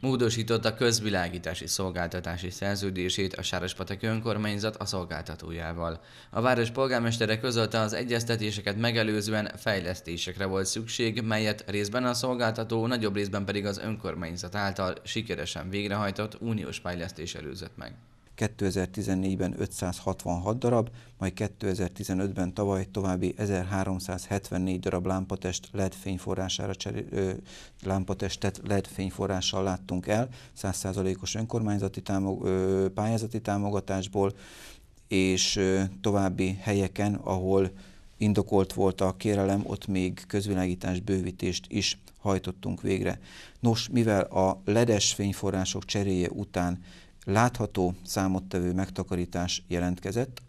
módosította a közvilágítási szolgáltatási szerződését a Sárospatak önkormányzat a szolgáltatójával. A város polgármestere közölte az egyeztetéseket megelőzően fejlesztésekre volt szükség, melyet részben a szolgáltató, nagyobb részben pedig az önkormányzat által sikeresen végrehajtott uniós fejlesztés előzött meg. 2014-ben 566 darab, majd 2015-ben tavaly további 1374 darab lámpatest LED fényforrására cseri, ö, lámpatestet LED fényforrással láttunk el, 100%-os önkormányzati támog, ö, pályázati támogatásból, és ö, további helyeken, ahol indokolt volt a kérelem, ott még közvilágítás bővítést is hajtottunk végre. Nos, mivel a ledes fényforrások cseréje után látható számottevő megtakarítás jelentkezett,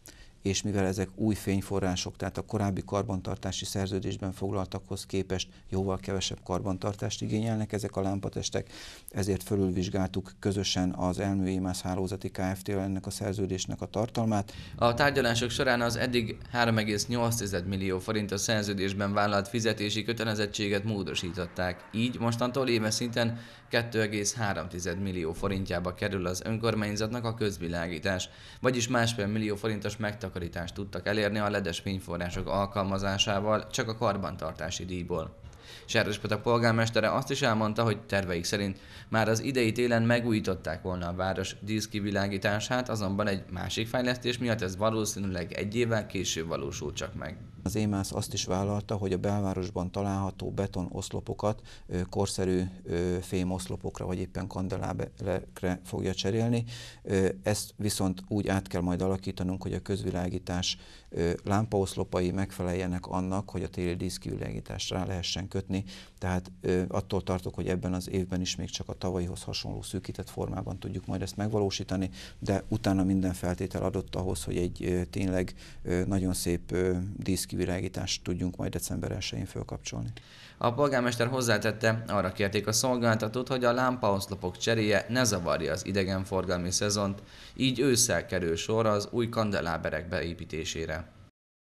és mivel ezek új fényforrások, tehát a korábbi karbantartási szerződésben foglaltakhoz képest jóval kevesebb karbantartást igényelnek ezek a lámpatestek, ezért fölülvizsgáltuk közösen az Elműémász Hálózati kft ennek a szerződésnek a tartalmát. A tárgyalások során az eddig 3,8 millió forint a szerződésben vállalt fizetési kötelezettséget módosították, így mostantól éves szinten 2,3 millió forintjába kerül az önkormányzatnak a közvilágítás, vagyis másfél millió forintos megtakarítás megtakarítást tudtak elérni a ledes fényforrások alkalmazásával csak a karbantartási díjból. Sárospeta polgármestere azt is elmondta, hogy terveik szerint már az idei télen megújították volna a város díszkivilágítását, azonban egy másik fejlesztés miatt ez valószínűleg egy évvel később valósul csak meg. Az émász azt is vállalta, hogy a belvárosban található beton oszlopokat korszerű fém oszlopokra, vagy éppen kandelábrekre fogja cserélni. Ezt viszont úgy át kell majd alakítanunk, hogy a közvilágítás lámpaoszlopai megfeleljenek annak, hogy a téli díszkivilágítást rá lehessen kötni. Tehát attól tartok, hogy ebben az évben is még csak a tavalyihoz hasonló szűkített formában tudjuk majd ezt megvalósítani, de utána minden feltétel adott ahhoz, hogy egy tényleg nagyon szép díszkivilágítás kivilágítást tudjunk majd december 1-én fölkapcsolni. A polgármester hozzátette, arra kérték a szolgáltatót, hogy a lámpaoszlopok cseréje ne zavarja az idegenforgalmi szezont, így ősszel kerül sor az új kandeláberek beépítésére.